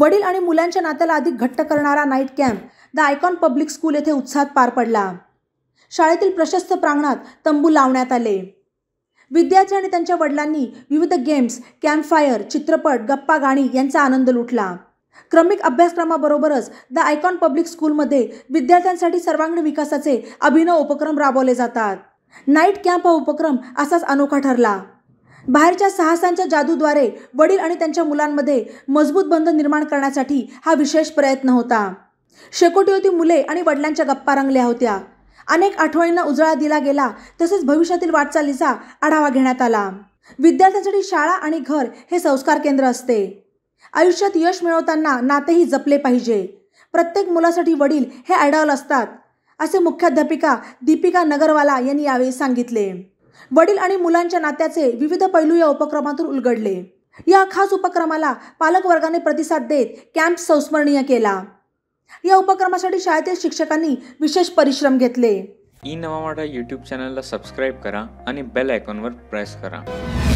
वडील आणि मुलांच्या नात्याला अधिक घट्ट करणारा night camp the Icon Public School येथे उत्साहात पार पडला शाळेतील प्रशस्त प्रांगणात तंबू लावण्यात आले विद्यार्थी आणि त्यांच्या वडिलांनी विविध गेम्स फायर चित्रपट गप्पा गाणी यांचा आनंद लुटला क्रमिक अभ्यासक्रमाबरोबरच द आयकॉन पब्लिक स्कूलमध्ये विद्यार्थ्यांसाठी सर्वांगीण विकासाचे अभिनव उपक्रम राबवले जातात नाईट कॅम्प हा उपक्रम असाच अनोखा ठरला बाहेरच्या साहसांच्या जादूद्वारे वडील आणि त्यांच्या मुलांमध्ये मजबूत बंध निर्माण करण्यासाठी हा विशेष प्रयत्न होता शेकोटी होती मुले आणि वडिलांच्या गप्पा रंगल्या होत्या अनेक आठवणींना उजाळा दिला गेला तसेच भविष्यातील वाटचालीचा आढावा घेण्यात आला विद्यार्थ्यांसाठी शाळा आणि घर हे संस्कार केंद्र असते आयुष्यात यश मिळवताना नातेही जपले पाहिजे प्रत्येक मुलासाठी वडील हे आयडॉल असतात असे मुख्याध्यापिका दीपिका नगरवाला यांनी यावेळी सांगितले वडील आणि मुलांच्या नात्याचे विविध पैलू या उपक्रमातून उलगडले या खास उपक्रमाला पालक पालकवर्गाने प्रतिसाद देत कॅम्प संस्मरणीय केला या उपक्रमासाठी शाळेतील शिक्षकांनी विशेष परिश्रम घेतले ई नवा यूट्यूब चॅनलला सबस्क्राईब करा आणि बेल आयकॉनवर प्रेस करा